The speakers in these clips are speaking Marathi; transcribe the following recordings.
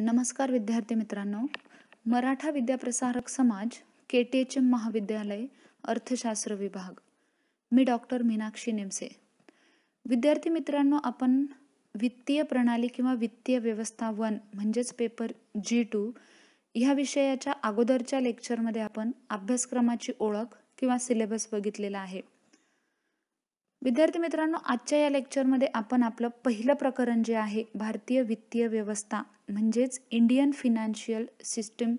नमस्कार विद्यार्थी मित्रांनो मराठा विद्याप्रसारक समाज के टी एच एम महाविद्यालय अर्थशास्त्र विभाग मी डॉक्टर मीनाक्षी नेमसे विद्यार्थी मित्रांनो आपण वित्तीय प्रणाली किंवा वित्तीय व्यवस्था वन म्हणजेच पेपर जी टू ह्या विषयाच्या अगोदरच्या लेक्चरमध्ये आपण अभ्यासक्रमाची ओळख किंवा सिलेबस बघितलेला आहे विद्यार्थी मित्रांनो आजच्या या लेक्चरमध्ये आपण आपलं पहिलं प्रकरण जे आहे भारतीय वित्तीय व्यवस्था म्हणजेच इंडियन फिनान्शियल सिस्टम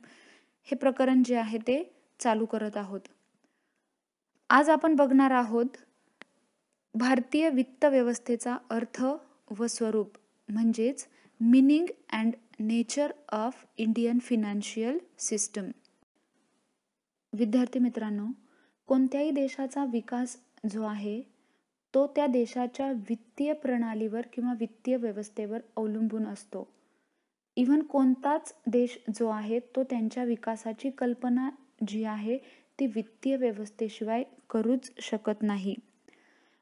हे प्रकरण जे आहे ते चालू करत आहोत आज आपण बघणार आहोत भारतीय वित्त व्यवस्थेचा अर्थ व स्वरूप म्हणजेच meaning and nature of Indian financial system विद्यार्थी मित्रांनो कोणत्याही देशाचा विकास जो आहे तो त्या देशाच्या वित्तीय प्रणालीवर किंवा वित्तीय व्यवस्थेवर अवलंबून असतो इव्हन कोणताच देश जो आहे तो त्यांच्या विकासाची कल्पना जी आहे ती वित्तीय व्यवस्थेशिवाय करूच शकत नाही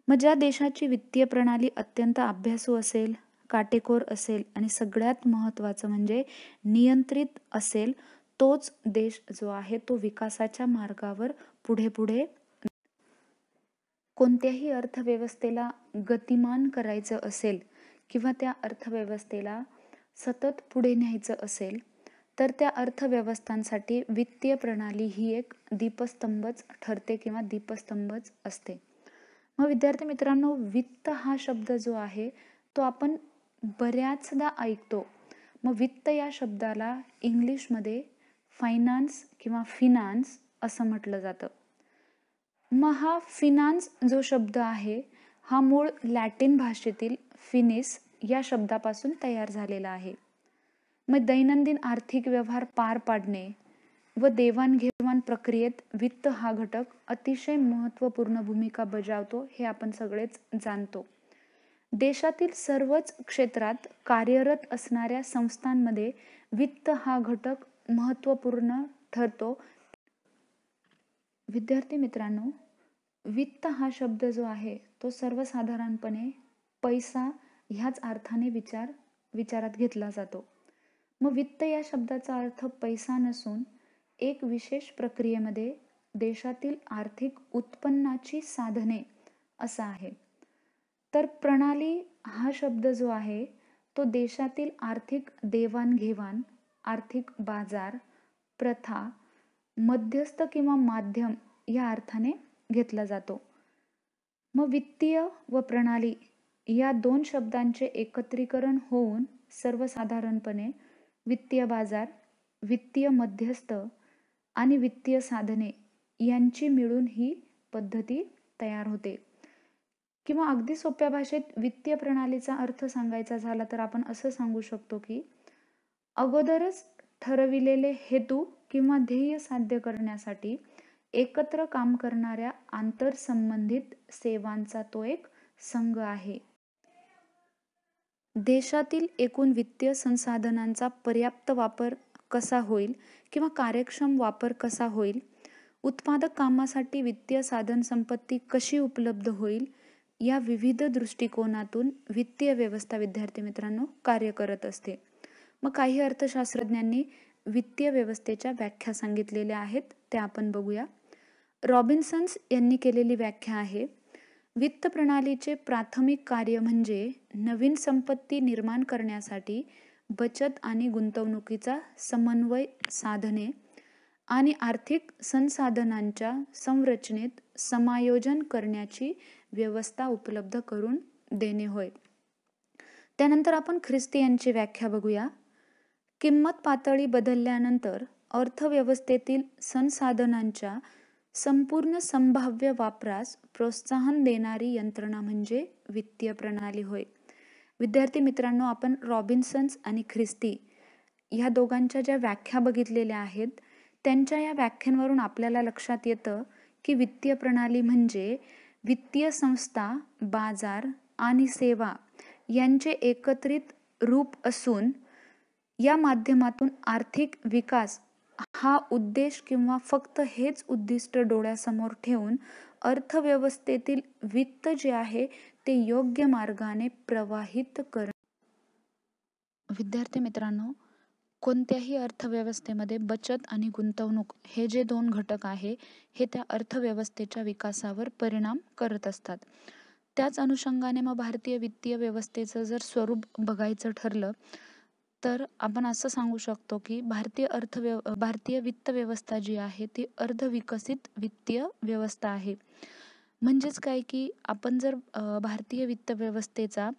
मग ज्या देशाची वित्तीय प्रणाली अत्यंत अभ्यासू असेल काटेकोर असेल आणि सगळ्यात महत्त्वाचं म्हणजे नियंत्रित असेल तोच देश जो आहे तो विकासाच्या मार्गावर पुढे पुढे कोणत्याही अर्थव्यवस्थेला गतिमान करायचं असेल किंवा त्या अर्थव्यवस्थेला सतत पुढे न्यायचं असेल तर त्या अर्थव्यवस्थांसाठी वित्तीय प्रणाली ही एक दीपस्तंभच ठरते किंवा दीपस्तंभच असते मग विद्यार्थी मित्रांनो वित्त हा शब्द जो आहे तो आपण बऱ्याचदा ऐकतो मग वित्त या शब्दाला इंग्लिशमध्ये फायनान्स किंवा फिनान्स असं म्हटलं जातं महा फिनान्स जो शब्द आहे हा मूळ लॅटिन भाषेतील फिनिस या शब्दापासून तयार झालेला आहे मग दैनंदिन आर्थिक व्यवहार पार पाडणे व देवाणघेवाण प्रक्रियेत वित्त हा घटक अतिशय महत्त्वपूर्ण भूमिका बजावतो हे आपण सगळेच जाणतो देशातील सर्वच क्षेत्रात कार्यरत असणाऱ्या संस्थांमध्ये वित्त हा घटक महत्त्वपूर्ण ठरतो विद्यार्थी मित्रांनो वित्त हा शब्द जो आहे तो सर्वसाधारणपणे पैसा ह्याच अर्थाने विचार विचारात घेतला जातो मग वित्त या शब्दाचा अर्थ पैसा नसून एक विशेष प्रक्रियेमध्ये देशातील आर्थिक उत्पन्नाची साधने असा आहे तर प्रणाली हा शब्द जो आहे तो देशातील आर्थिक देवाणघेवाण आर्थिक बाजार प्रथा मध्यस्थ किंवा माध्यम या अर्थाने घेतला जातो मग वित्तीय व प्रणाली या दोन शब्दांचे एकत्रीकरण होऊन सर्वसाधारणपणे वित्तीय बाजार वित्तीय मध्यस्थ आणि वित्तीय साधने यांची मिळून ही पद्धती तयार होते किंवा अगदी सोप्या भाषेत वित्तीय प्रणालीचा अर्थ सांगायचा झाला तर आपण असं सांगू शकतो की अगोदरच ठरविलेले हेतू किंवा ध्येय साध्य करण्यासाठी एकत्र काम करणाऱ्या आंतरसंबंधित सेवांचा तो एक संघ आहे देशातील एकूण वित्तीय संसाधनांचा पर्याप्त वापर कसा होईल किंवा कार्यक्षम वापर कसा होईल उत्पादक कामासाठी वित्तीय साधन संपत्ती कशी उपलब्ध होईल या विविध दृष्टिकोनातून वित्तीय व्यवस्था विद्यार्थी मित्रांनो कार्य करत असते मग काही अर्थशास्त्रज्ञांनी वित्तीय व्यवस्थेच्या व्याख्या सांगितलेल्या आहेत त्या आपण बघूया रॉबिन्सन्स यांनी केलेली व्याख्या आहे वित्त प्रणालीचे प्राथमिक कार्य म्हणजे नवीन संपत्ती निर्माण करण्यासाठी बचत आणि गुंतवणुकीचा समन्वय साधने आणि आर्थिक संसाधनांच्या संरचनेत समायोजन करण्याची व्यवस्था उपलब्ध करून देणे होय त्यानंतर आपण ख्रिस्ती यांची व्याख्या बघूया किंमत पातळी बदलल्यानंतर अर्थव्यवस्थेतील संसाधनांच्या संपूर्ण संभाव्य वापरास प्रोत्साहन देणारी यंत्रणा म्हणजे वित्तीय प्रणाली होय विद्यार्थी मित्रांनो आपण रॉबिन्सन्स आणि ख्रिस्ती ह्या दोघांच्या ज्या व्याख्या बघितलेल्या आहेत त्यांच्या या व्याख्यांवरून आपल्याला लक्षात येतं की वित्तीय प्रणाली म्हणजे वित्तीय संस्था बाजार आणि सेवा यांचे एकत्रित रूप असून या माध्यमातून आर्थिक विकास हा उद्देश किंवा फक्त हेच उद्दिष्ट डोळ्यासमोर ठेवून अर्थव्यवस्थेतील वित्त जे आहे ते योग्य मार्गाने प्रवाहित कर विद्यार्थी मित्रांनो कोणत्याही अर्थव्यवस्थेमध्ये बचत आणि गुंतवणूक हे जे दोन घटक आहे हे त्या अर्थव्यवस्थेच्या विकासावर परिणाम करत असतात त्याच अनुषंगाने मग भारतीय वित्तीय व्यवस्थेचं जर स्वरूप बघायचं ठरलं तर आपण असं सांगू शकतो की भारतीय अर्थव्यव भारतीय वित्त व्यवस्था जी आहे ती अर्धविकसित वित्तीय व्यवस्था आहे म्हणजेच काय की आपण जर भारतीय वित्त व्यवस्थेचा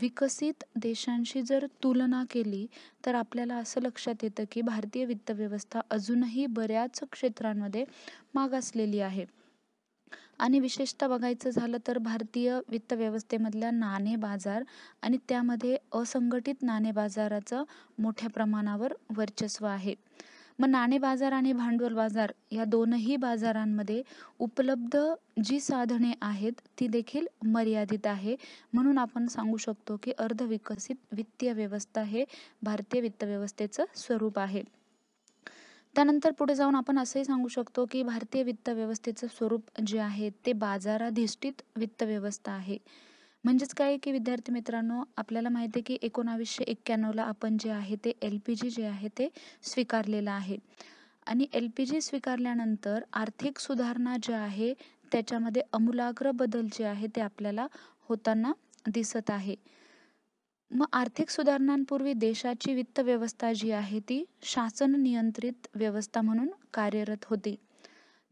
विकसित देशांशी जर तुलना केली तर आपल्याला असं लक्षात येतं की भारतीय वित्त व्यवस्था अजूनही बऱ्याच क्षेत्रांमध्ये मागासलेली आहे आणि विशेषतः बघायचं झालं तर भारतीय वित्त व्यवस्थेमधल्या नाणे बाजार आणि त्यामध्ये असंघटित नाणे बाजाराचं मोठ्या प्रमाणावर वर्चस्व आहे मग नाणे बाजार आणि भांडवल बाजार या दोनही बाजारांमध्ये उपलब्ध जी साधने आहेत ती देखील मर्यादित आहे म्हणून आपण सांगू शकतो की अर्धविकसित वित्तीय व्यवस्था हे भारतीय वित्त व्यवस्थेचं स्वरूप आहे त्यानंतर पुढे जाऊन आपण असंही सांगू शकतो की भारतीय वित्त व्यवस्थेचं स्वरूप जे आहे ते बाजाराधिष्ठित वित्त व्यवस्था आहे म्हणजेच काय की विद्यार्थी मित्रांनो आपल्याला माहिती आहे की एकोणावीसशे एक्क्याण्णवला आपण जे आहे ते एल पी जी जे आहे ते स्वीकारलेलं आहे आणि एल पी जी स्वीकारल्यानंतर आर्थिक सुधारणा ज्या आहे त्याच्यामध्ये अमूलाग्र बदल जे आहे ते आपल्याला होताना दिसत आहे मग आर्थिक सुधारणांपूर्वी देशाची वित्त व्यवस्था जी आहे ती शासन नियंत्रित व्यवस्था म्हणून कार्यरत होती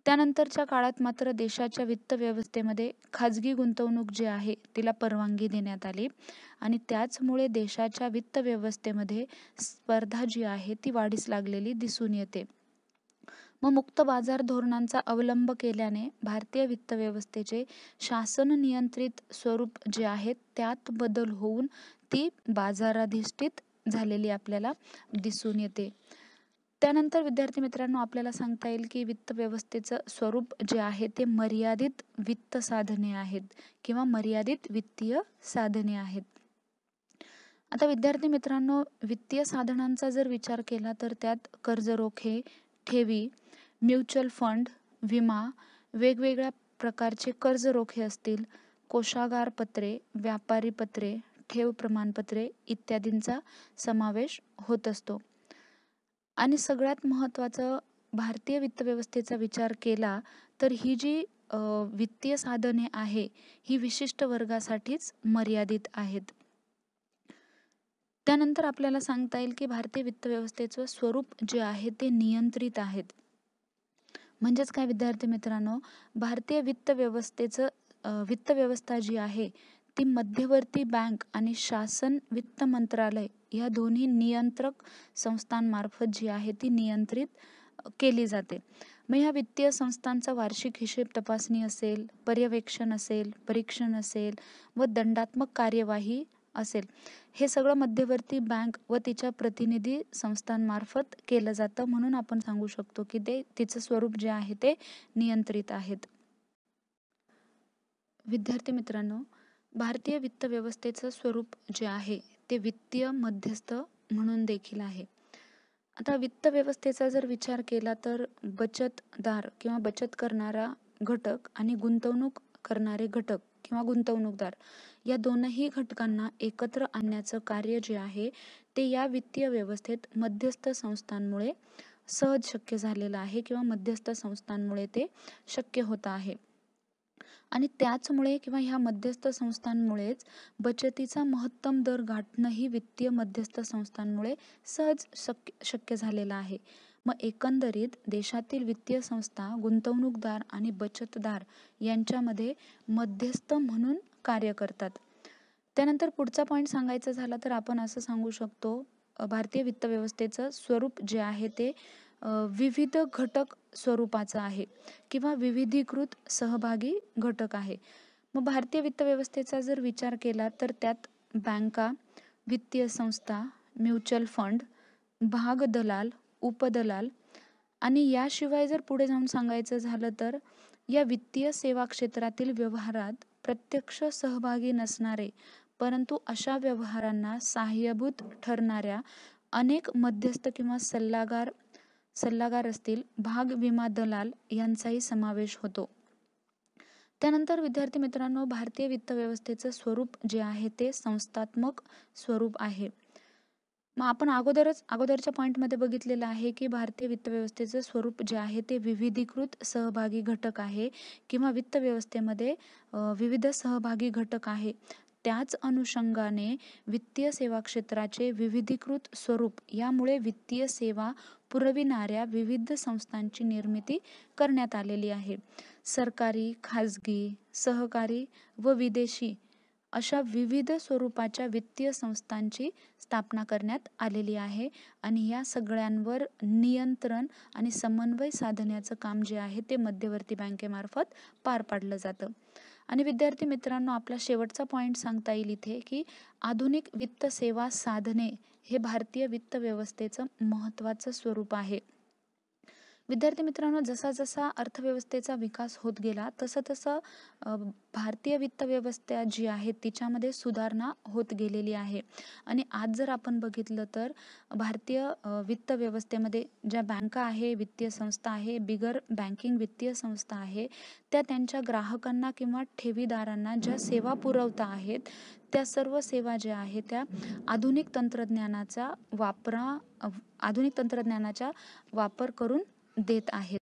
त्यानंतरच्या काळात मात्र देशाच्या वित्त व्यवस्थेमध्ये खाजगी गुंतवणूक जी आहे तिला परवानगी देण्यात आली आणि त्याचमुळे देशाच्या वित्त व्यवस्थेमध्ये स्पर्धा जी आहे ती वाढीस लागलेली दिसून येते मग मुक्त बाजार धोरणांचा अवलंब केल्याने भारतीय वित्त व्यवस्थेचे शासन नियंत्रित स्वरूप जे आहे त्यात बदल होऊन ती बाजाराधिष्ठित झालेली आपल्याला दिसून येते त्यानंतर विद्यार्थी मित्रांनो आपल्याला सांगता येईल की वित्त व्यवस्थेचं स्वरूप जे आहे ते मर्यादित वित्त साधने आहेत किंवा मर्यादित वित्तीय साधने आहेत आता विद्यार्थी मित्रांनो वित्तीय साधनांचा जर विचार केला तर त्यात कर्ज रोखे ठेवी म्युच्युअल फंड, विमा, वेगवेगळ्या प्रकारचे कर्ज रोखे असतील, कोषागार पत्रे, व्यापारी पत्रे, ठेव प्रमाणपत्रे इत्यादींचा समावेश होत असतो. आणि सगळ्यात महत्त्वाचं भारतीय वित्त व्यवस्थेचा विचार केला तर ही जी वित्तीय साधने आहे ही विशिष्ट वर्गासाठीच मर्यादित आहेत. त्यानंतर आपल्याला सांगता येईल की भारतीय वित्तव्यवस्थेचं स्वरूप जे आहे ते नियंत्रित आहेत. म्हणजेच काय विद्यार्थी मित्रांनो भारतीय वित्त व्यवस्थेचं वित्त व्यवस्था जी आहे ती मध्यवर्ती बँक आणि शासन वित्त मंत्रालय या दोन्ही नियंत्रक संस्थांमार्फत जी आहे ती नियंत्रित केली जाते मग ह्या वित्तीय संस्थांचा वार्षिक हिशेब तपासणी असेल पर्यवेक्षण असेल परीक्षण असेल व दंडात्मक कार्यवाही असेल हे सगळं मध्यवर्ती बँक व तिच्या प्रतिनिधी संस्थांमार्फत केलं जातं म्हणून आपण सांगू शकतो की ते तिचं स्वरूप जे आहे ते नियंत्रित आहेत विद्यार्थी मित्रांनो भारतीय वित्त व्यवस्थेचं स्वरूप जे आहे ते वित्तीय मध्यस्थ म्हणून देखील आहे आता वित्त व्यवस्थेचा जर विचार केला तर बचतदार किंवा बचत करणारा घटक आणि गुंतवणूक करणारे घटक किंवा गुंतवणूकदार या दोनही घटकांना एकत्र आणण्याचं कार्य जे आहे ते या वित्तीय व्यवस्थेत मध्यस्थ संस्थांमुळे सहज शक्य झालेलं आहे किंवा मध्यस्थ संस्थांमुळे ते शक्य होत आहे आणि त्याचमुळे किंवा ह्या मध्यस्थ संस्थांमुळेच बचतीचा महत्तम दर गाठणंही वित्तीय मध्यस्थ संस्थांमुळे सहज शक्य शक्य झालेलं आहे मग एकंदरीत देशातील वित्तीय संस्था गुंतवणूकदार आणि बचतदार यांच्यामध्ये मध्यस्थ म्हणून कार्य करतात त्यानंतर पुढचा पॉईंट सांगायचा झाला तर आपण असं सांगू शकतो भारतीय वित्त व्यवस्थेचं स्वरूप जे आहे ते विविध घटक स्वरूपाचं आहे किंवा विविधीकृत सहभागी घटक आहे मग भारतीय वित्त व्यवस्थेचा जर विचार केला तर त्यात बँका वित्तीय संस्था म्युच्युअल फंड भाग दलाल उपदलाल आणि याशिवाय जर पुढे जाऊन सांगायचं झालं तर या वित्तीय सेवा क्षेत्रातील व्यवहारात प्रत्यक्ष सहभागी नसणारे परंतु अशा व्यवहारांना सहाय्यभूत ठरणाऱ्या अनेक मध्यस्थ किंवा सल्लागार सल्लागार असतील भाग विमा दलाल यांचाही समावेश होतो त्यानंतर विद्यार्थी मित्रांनो भारतीय वित्त व्यवस्थेचं स्वरूप जे आहे ते संस्थात्मक स्वरूप आहे मग आपण अगोदरच अगोदरच्या पॉईंटमध्ये बघितलेलं आहे की भारतीय वित्त व्यवस्थेचं स्वरूप जे आहे ते विविधीकृत सहभागी घटक आहे किंवा वित्त व्यवस्थेमध्ये विविध सहभागी घटक आहे त्याच अनुषंगाने वित्तीय सेवा क्षेत्राचे विविधीकृत स्वरूप यामुळे वित्तीय सेवा पुरविणाऱ्या विविध संस्थांची निर्मिती करण्यात आलेली आहे सरकारी खाजगी सहकारी व विदेशी अशा विविध स्वरूपाच्या वित्तीय संस्थांची स्थापना करण्यात आलेली आहे आणि या सगळ्यांवर नियंत्रण आणि समन्वय साधण्याचं काम जे आहे ते मध्यवर्ती बँकेमार्फत पार पाडलं जातं आणि विद्यार्थी मित्रांनो आपला शेवटचा पॉईंट सांगता येईल इथे की आधुनिक वित्त सेवा साधने हे भारतीय वित्त व्यवस्थेचं महत्त्वाचं स्वरूप आहे विद्यार्थी मित्रांनो जसा जसा अर्थव्यवस्थेचा विकास होत गेला तसं तसं भारतीय वित्त व्यवस्था जी आहे तिच्यामध्ये सुधारणा होत गेलेली आहे आणि आज जर आपण बघितलं तर भारतीय वित्त व्यवस्थेमध्ये ज्या बँका आहे वित्तीय संस्था आहे बिगर बँकिंग वित्तीय संस्था आहे त्या त्यांच्या ग्राहकांना किंवा ठेवीदारांना ज्या सेवा पुरवता आहेत त्या सर्व सेवा ज्या आहेत त्या आधुनिक तंत्रज्ञानाचा वापरा आधुनिक तंत्रज्ञानाचा वापर करून देत आहेत